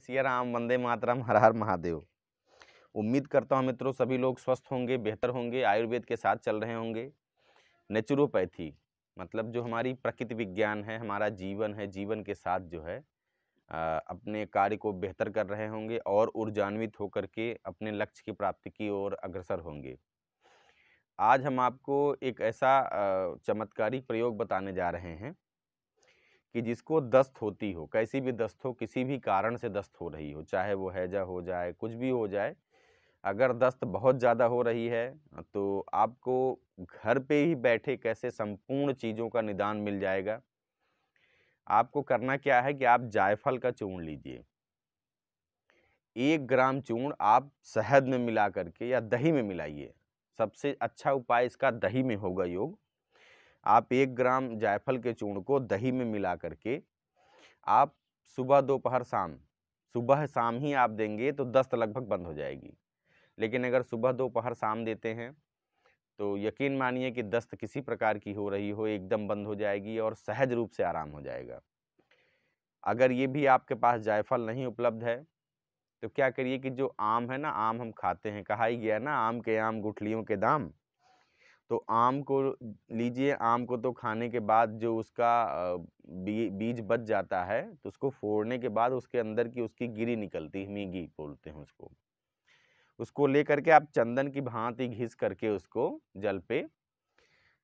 श्री राम वंदे मातरम हर हर महादेव उम्मीद करता हूँ मित्रों सभी लोग स्वस्थ होंगे बेहतर होंगे आयुर्वेद के साथ चल रहे होंगे नेचुरोपैथी मतलब जो हमारी प्रकृति विज्ञान है हमारा जीवन है जीवन के साथ जो है आ, अपने कार्य को बेहतर कर रहे होंगे और ऊर्जान्वित होकर के अपने लक्ष्य की प्राप्ति की ओर अग्रसर होंगे आज हम आपको एक ऐसा चमत्कारी प्रयोग बताने जा रहे हैं कि जिसको दस्त होती हो कैसी भी दस्त हो किसी भी कारण से दस्त हो रही हो चाहे वो हैजा हो जाए कुछ भी हो जाए अगर दस्त बहुत ज़्यादा हो रही है तो आपको घर पे ही बैठे कैसे संपूर्ण चीज़ों का निदान मिल जाएगा आपको करना क्या है कि आप जायफल का चूर्ण लीजिए एक ग्राम चूर्ण आप शहद में मिला करके या दही में मिलाइए सबसे अच्छा उपाय इसका दही में होगा योग आप एक ग्राम जायफल के चूर्ण को दही में मिला करके आप सुबह दोपहर शाम सुबह शाम ही आप देंगे तो दस्त लगभग बंद हो जाएगी लेकिन अगर सुबह दोपहर शाम देते हैं तो यकीन मानिए कि दस्त किसी प्रकार की हो रही हो एकदम बंद हो जाएगी और सहज रूप से आराम हो जाएगा अगर ये भी आपके पास जायफल नहीं उपलब्ध है तो क्या करिए कि जो आम है ना आम हम खाते हैं कहा ही गया ना आम के आम गुठलियों के दाम तो आम को लीजिए आम को तो खाने के बाद जो उसका बी, बीज बच जाता है तो उसको फोड़ने के बाद उसके अंदर की उसकी गिरी निकलती है मीगी बोलते हैं उसको उसको लेकर के आप चंदन की भांति घिस करके उसको जल पे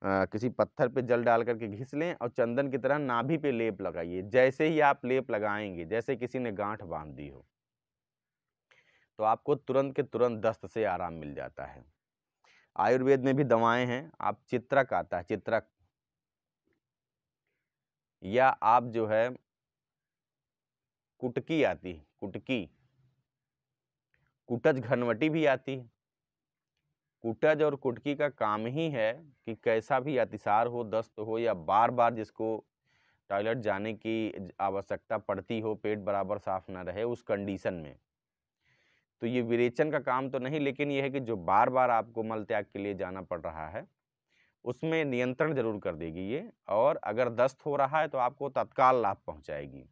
आ, किसी पत्थर पे जल डाल करके घिस लें और चंदन की तरह नाभि पे लेप लगाइए जैसे ही आप लेप लगाएंगे जैसे किसी ने गांठ बांध दी हो तो आपको तुरंत के तुरंत दस्त से आराम मिल जाता है आयुर्वेद में भी दवाएं हैं आप चित्रक आता है चित्रक या आप जो है कुटकी आती कुटकी कुटज घनवटी भी आती कुटज और कुटकी का काम ही है कि कैसा भी अतिसार हो दस्त हो या बार बार जिसको टॉयलेट जाने की आवश्यकता पड़ती हो पेट बराबर साफ ना रहे उस कंडीशन में तो ये विरेचन का काम तो नहीं लेकिन ये है कि जो बार बार आपको मल त्याग के लिए जाना पड़ रहा है उसमें नियंत्रण जरूर कर देगी ये और अगर दस्त हो रहा है तो आपको तत्काल लाभ पहुंचाएगी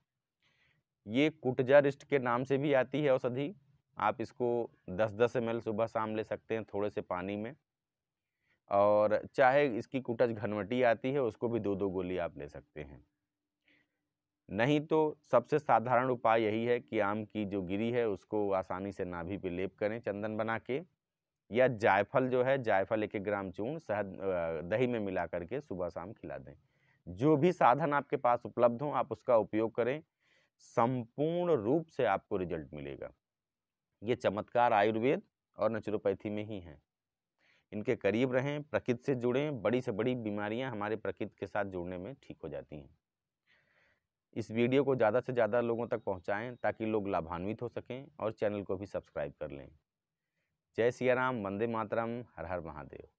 ये कुटजा रिस्ट के नाम से भी आती है औषधि आप इसको 10-10 एम सुबह शाम ले सकते हैं थोड़े से पानी में और चाहे इसकी कुटज घनवटी आती है उसको भी दो दो गोली आप ले सकते हैं नहीं तो सबसे साधारण उपाय यही है कि आम की जो गिरी है उसको आसानी से नाभि पे लेप करें चंदन बना के या जायफल जो है जायफल एक एक ग्राम चूर्ण शहद दही में मिला करके सुबह शाम खिला दें जो भी साधन आपके पास उपलब्ध हो आप उसका उपयोग करें संपूर्ण रूप से आपको रिजल्ट मिलेगा ये चमत्कार आयुर्वेद और नेचुरोपैथी में ही हैं इनके करीब रहें प्रकृति से जुड़ें बड़ी से बड़ी बीमारियां हमारे प्रकृति के साथ जुड़ने में ठीक हो जाती हैं इस वीडियो को ज़्यादा से ज़्यादा लोगों तक पहुँचाएँ ताकि लोग लाभान्वित हो सकें और चैनल को भी सब्सक्राइब कर लें जय सिया राम वंदे मातरम हर हर महादेव